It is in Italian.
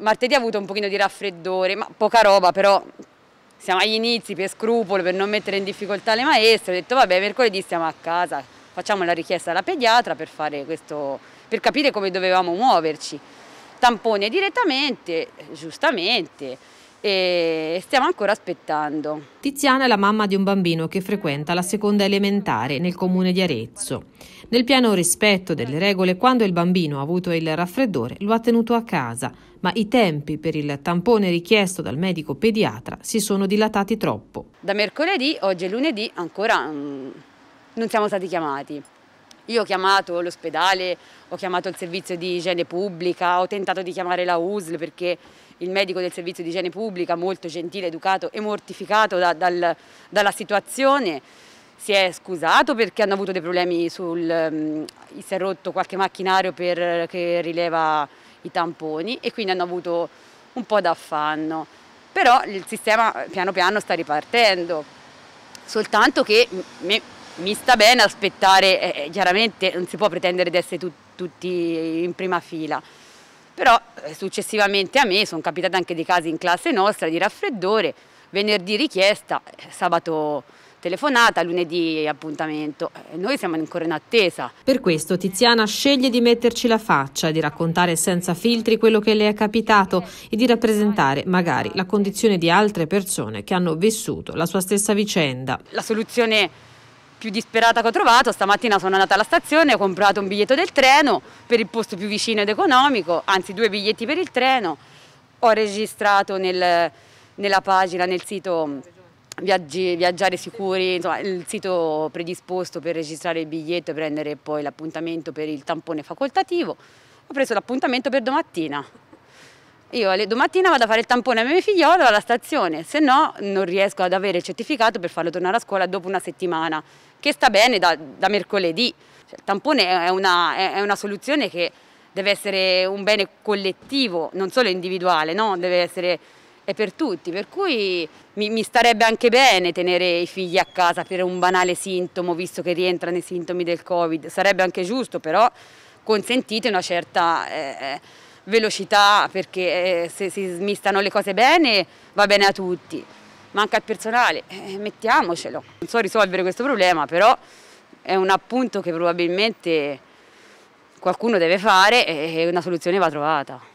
Martedì ha avuto un pochino di raffreddore, ma poca roba però siamo agli inizi per scrupolo, per non mettere in difficoltà le maestre, ho detto vabbè mercoledì stiamo a casa, facciamo la richiesta alla pediatra per, questo, per capire come dovevamo muoverci. Tampone direttamente, giustamente, e stiamo ancora aspettando. Tiziana è la mamma di un bambino che frequenta la seconda elementare nel comune di Arezzo. Nel pieno rispetto delle regole, quando il bambino ha avuto il raffreddore, lo ha tenuto a casa, ma i tempi per il tampone richiesto dal medico pediatra si sono dilatati troppo. Da mercoledì, oggi è lunedì, ancora mm, non siamo stati chiamati. Io ho chiamato l'ospedale, ho chiamato il servizio di igiene pubblica, ho tentato di chiamare la USL perché il medico del servizio di igiene pubblica, molto gentile, educato e mortificato da, dal, dalla situazione, si è scusato perché hanno avuto dei problemi sul, um, si è rotto qualche macchinario per, che rileva i tamponi e quindi hanno avuto un po' d'affanno. Però il sistema piano piano sta ripartendo, soltanto che mi, mi sta bene aspettare, eh, eh, chiaramente non si può pretendere di essere tu, tutti in prima fila, però eh, successivamente a me sono capitati anche dei casi in classe nostra di raffreddore, venerdì richiesta, eh, sabato telefonata, lunedì appuntamento. Eh, noi siamo ancora in attesa. Per questo Tiziana sceglie di metterci la faccia, di raccontare senza filtri quello che le è capitato e di rappresentare magari la condizione di altre persone che hanno vissuto la sua stessa vicenda. La soluzione più disperata che ho trovato, stamattina sono andata alla stazione, ho comprato un biglietto del treno per il posto più vicino ed economico, anzi due biglietti per il treno, ho registrato nel, nella pagina, nel sito mm, Viaggi, Viaggiare Sicuri, insomma, il sito predisposto per registrare il biglietto e prendere poi l'appuntamento per il tampone facoltativo, ho preso l'appuntamento per domattina. Io domattina vado a fare il tampone a mio figliolo alla stazione, se no non riesco ad avere il certificato per farlo tornare a scuola dopo una settimana, che sta bene da, da mercoledì. Cioè, il tampone è una, è una, soluzione che deve essere un bene collettivo, non solo individuale, no? deve essere è per tutti, per cui mi, mi, starebbe anche bene tenere i figli a casa per un banale sintomo, visto che rientra nei sintomi del Covid, sarebbe anche giusto, però consentite una certa... Eh, eh velocità perché eh, se si smistano le cose bene va bene a tutti. Manca il personale, eh, mettiamocelo. Non so risolvere questo problema, però è un appunto che probabilmente qualcuno deve fare e una soluzione va trovata.